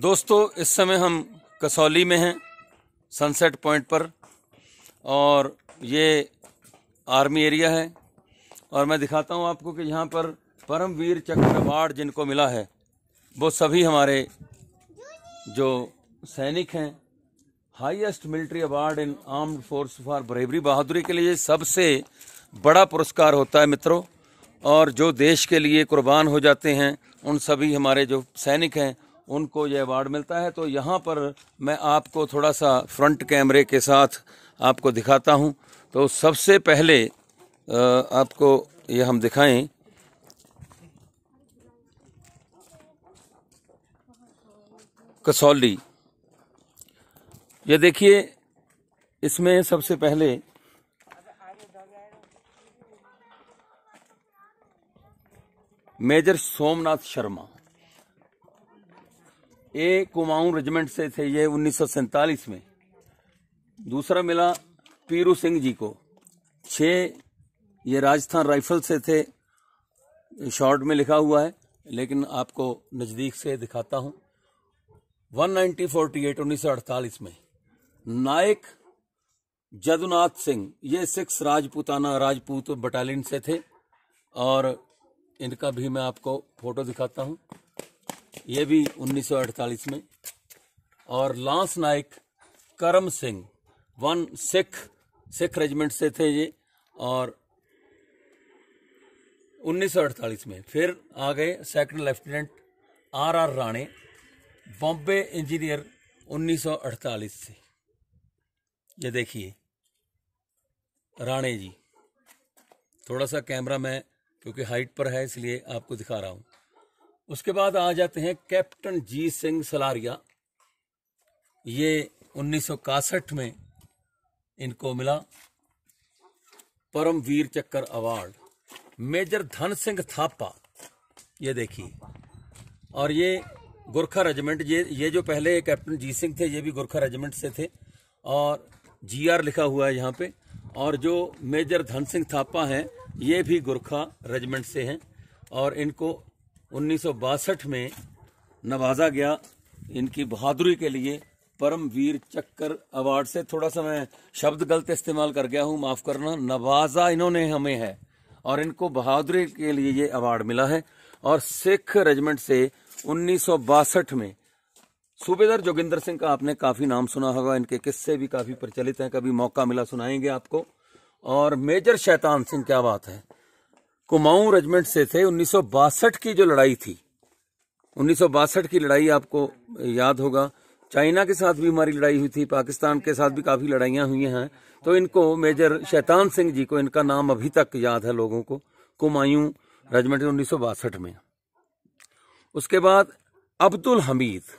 दोस्तों इस समय हम कसौली में हैं सनसेट पॉइंट पर और ये आर्मी एरिया है और मैं दिखाता हूँ आपको कि यहाँ पर परमवीर चक्र अवार्ड जिनको मिला है वो सभी हमारे जो सैनिक हैं highest military award in armed force for bravery बहादुरी के लिए सबसे बड़ा पुरस्कार होता है मित्रों और जो देश के लिए कुर्बान हो जाते हैं उन सभी हमारे जो सैनिक हैं उनको ये अवार्ड मिलता है तो यहाँ पर मैं आपको थोड़ा सा फ्रंट कैमरे के साथ आपको दिखाता हूँ तो सबसे पहले आपको ये हम दिखाएं कसौली ये देखिए इसमें सबसे पहले मेजर सोमनाथ शर्मा ये कुमाऊं रेजिमेंट से थे ये उन्नीस में दूसरा मिला पीरू सिंह जी को छ ये राजस्थान राइफल से थे शॉर्ट में लिखा हुआ है लेकिन आपको नज़दीक से दिखाता हूँ 1948 नाइनटी में नायक जदुनाथ सिंह ये सिक्स राजपूताना राजपूत बटालियन से थे और इनका भी मैं आपको फोटो दिखाता हूँ ये भी 1948 में और lance Naik Karam Singh one Sikh Sikh regiment से थे ये और 1948 में फिर आ गए second lieutenant R R Rane Bombay engineer 1948 से ये देखिए राणे जी थोड़ा सा कैमरा मैं क्योंकि हाइट पर है इसलिए आपको दिखा रहा हूँ उसके बाद आ जाते हैं कैप्टन जी सिंह सलारिया ये उन्नीस में इनको मिला परमवीर चक्कर अवार्ड मेजर धन सिंह थापा ये देखिए और ये गोरखा रेजिमेंट ये ये जो पहले कैप्टन जी सिंह थे ये भी गोरखा रेजिमेंट से थे और जी आर लिखा हुआ है यहाँ पे और जो मेजर धन सिंह थापा हैं ये भी गोरखा रेजिमेंट से हैं और इनको उन्नीस में नवाजा गया इनकी बहादुरी के लिए परमवीर चक्कर अवार्ड से थोड़ा सा मैं शब्द गलत इस्तेमाल कर गया हूँ माफ़ करना नवाजा इन्होंने हमें है और इनको बहादुरी के लिए ये अवार्ड मिला है और सिख रेजिमेंट से उन्नीस में सूबेदार जोगिंदर सिंह का आपने काफ़ी नाम सुना होगा इनके किस्से भी काफ़ी प्रचलित हैं कभी मौका मिला सुनाएंगे आपको और मेजर शैतान सिंह क्या बात है कुमाऊं रेजिमेंट से थे उन्नीस की जो लड़ाई थी उन्नीस की लड़ाई आपको याद होगा चाइना के साथ भी हमारी लड़ाई हुई थी पाकिस्तान के साथ भी काफ़ी लड़ाइयाँ हुई हैं तो इनको मेजर शैतान सिंह जी को इनका नाम अभी तक याद है लोगों को कुमायूं रेजिमेंट उन्नीस में उसके बाद अब्दुल हमीद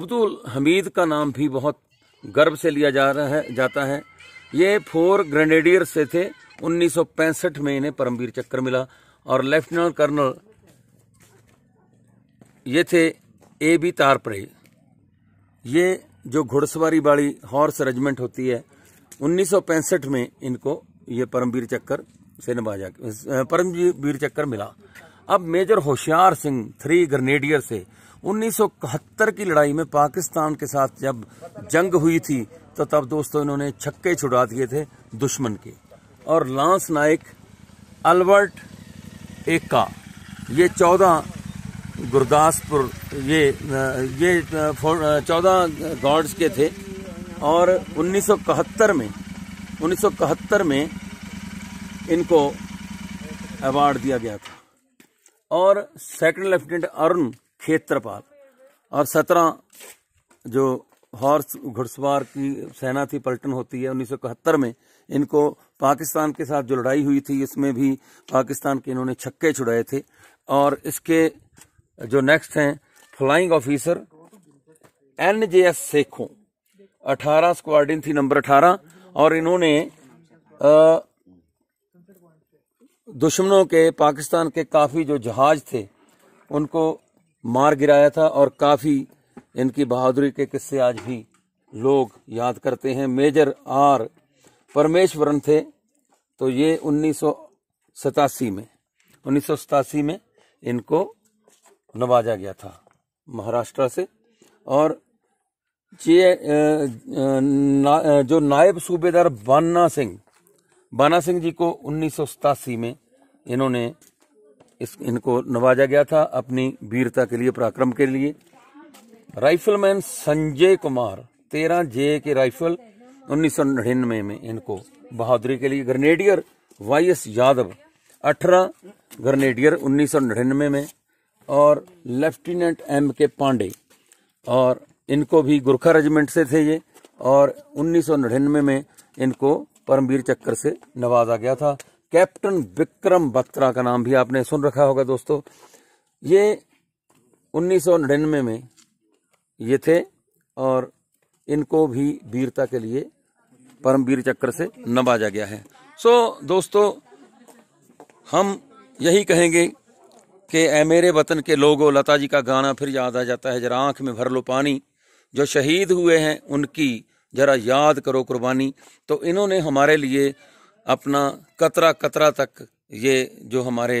अब्दुल हमीद का नाम भी बहुत गर्व से लिया जा रहा है जाता है ये फोर ग्रेनेडियर से थे 1965 में इन्हें परमवीर चक्र मिला और लेफ्टिनेंट कर्नल ये थे ए बी तारपरे ये जो घुड़सवारी वाली हॉर्स रेजिमेंट होती है 1965 में इनको ये परमवीर चक्कर से नवाजा परमवीर चक्कर मिला अब मेजर होशियार सिंह थ्री ग्रेनेडियर से 1971 की लड़ाई में पाकिस्तान के साथ जब जंग हुई थी तो तब दोस्तों इन्होंने छक्के छुड़ा दिए थे दुश्मन के और लांस नायक अल्बर्ट एक्का ये चौदह गुरदासपुर ये ये चौदह गॉड्स के थे और 1971 में 1971 में इनको अवार्ड दिया गया था और सेकंड लेफ्टिनेंट अरुण खेत्रपाल और सत्रह जो हॉर्स घुड़सवार की सेना थी पलटन होती है उन्नीस में इनको पाकिस्तान के साथ जो लड़ाई हुई थी इसमें भी पाकिस्तान के इन्होंने छक्के छुड़ाए थे और इसके जो नेक्स्ट हैं flying officer N J S Sekhon अठारह स्क्वाडिन थी नंबर अठारह और इन्होंने दुश्मनों के पाकिस्तान के काफ़ी जो जहाज थे उनको मार गिराया था और काफ़ी इनकी बहादुरी के किस्से आज भी लोग याद करते हैं मेजर आर परमेश्वरन थे तो ये उन्नीस में उन्नीस में इनको नवाजा गया था महाराष्ट्र से और जे ना, जो नायब सूबेदार बाना सिंह बाना सिंह जी को उन्नीस में इन्होंने इस इनको नवाजा गया था अपनी वीरता के लिए पराक्रम के लिए राइफलमैन संजय कुमार तेरह जे के राइफल उन्नीस सौ नड़िन्नवे में इनको बहादुरी के लिए ग्रेनेडियर वाई एस यादव अठारह ग्रेनेडियर उन्नीस सौ नड़िन्नवे में और लेफ्टिनेंट एम के पांडे और इनको भी गुरखा रेजिमेंट से थे ये और उन्नीस सौ नड़िन्नवे में इनको परमवीर चक्कर से नवाजा गया था कैप्टन विक्रम बत्रा का नाम भी आपने सुन रखा होगा दोस्तों ये उन्नीस सौ नड़िन्नवे में ये थे और इनको भी वीरता के लिए परमवीर चक्र से नवाजा गया है सो दोस्तों हम यही कहेंगे कि ए मेरे वतन के लोगों लता जी का गाना फिर याद आ जाता है जरा आँख में भर लो पानी जो शहीद हुए हैं उनकी जरा याद करो कुर्बानी तो इन्होंने हमारे लिए अपना कतरा कतरा तक ये जो हमारे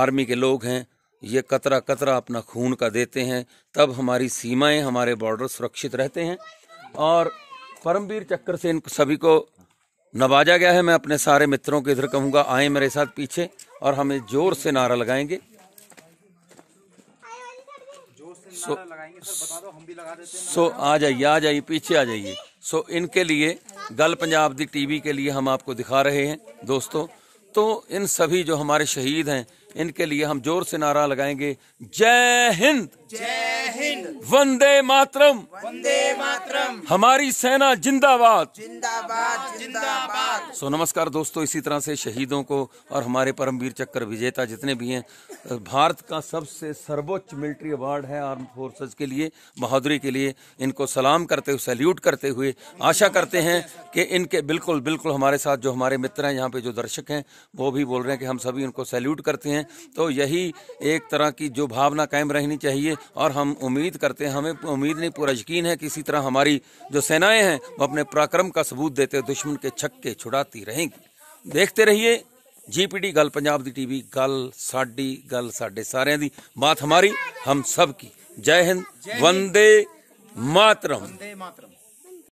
आर्मी के लोग हैं ये कतरा कतरा अपना खून का देते हैं तब हमारी सीमाएं हमारे बॉर्डर सुरक्षित रहते हैं और परमवीर चक्कर से इन सभी को नवाजा गया है मैं अपने सारे मित्रों के इधर कहूँगा आए मेरे साथ पीछे और हमें जोर से नारा लगाएंगे सो सो आ जाइए आ जाइए पीछे आ जाइए सो इनके लिए गल पंजाब दी टीवी के लिए हम आपको दिखा रहे हैं दोस्तों दोस्तों इन सभी जो हमारे शहीद हैं इनके लिए हम जोर से नारा लगाएंगे जय हिंद जय हिंद वंदे मातरम वंदे मातरम हमारी सेना जिंदाबाद जिंदाबाद जिंदाबाद सो नमस्कार दोस्तों इसी तरह से शहीदों को और हमारे परमवीर चक्र विजेता जितने भी हैं भारत का सबसे सर्वोच्च मिलिट्री अवार्ड है आर्म फोर्सेज के लिए बहादुरी के लिए इनको सलाम करते हुए सैल्यूट करते हुए आशा करते हैं कि इनके बिल्कुल बिल्कुल हमारे साथ जो हमारे मित्र हैं यहाँ पे जो दर्शक हैं वो भी बोल रहे हैं कि हम सभी उनको सैल्यूट करते हैं तो यही एक तरह की जो भावना कायम रहनी चाहिए और हम उम्मीद करते हैं हमें उम्मीद नहीं पूरा यकीन है कि इसी तरह हमारी जो सेनाएं हैं वो अपने पराक्रम का सबूत देते दुश्मन के छक्के छुड़ाती रहेंगी देखते रहिए ਜੀਪੀਡੀ ਗੱਲ ਪੰਜਾਬ गल ਟੀਵੀ गल ਸਾਡੀ गल साडे सारे दी बात हमारी हम ਸਭ ਕੀ ਜੈ ਹਿੰਦ वंदे मातरम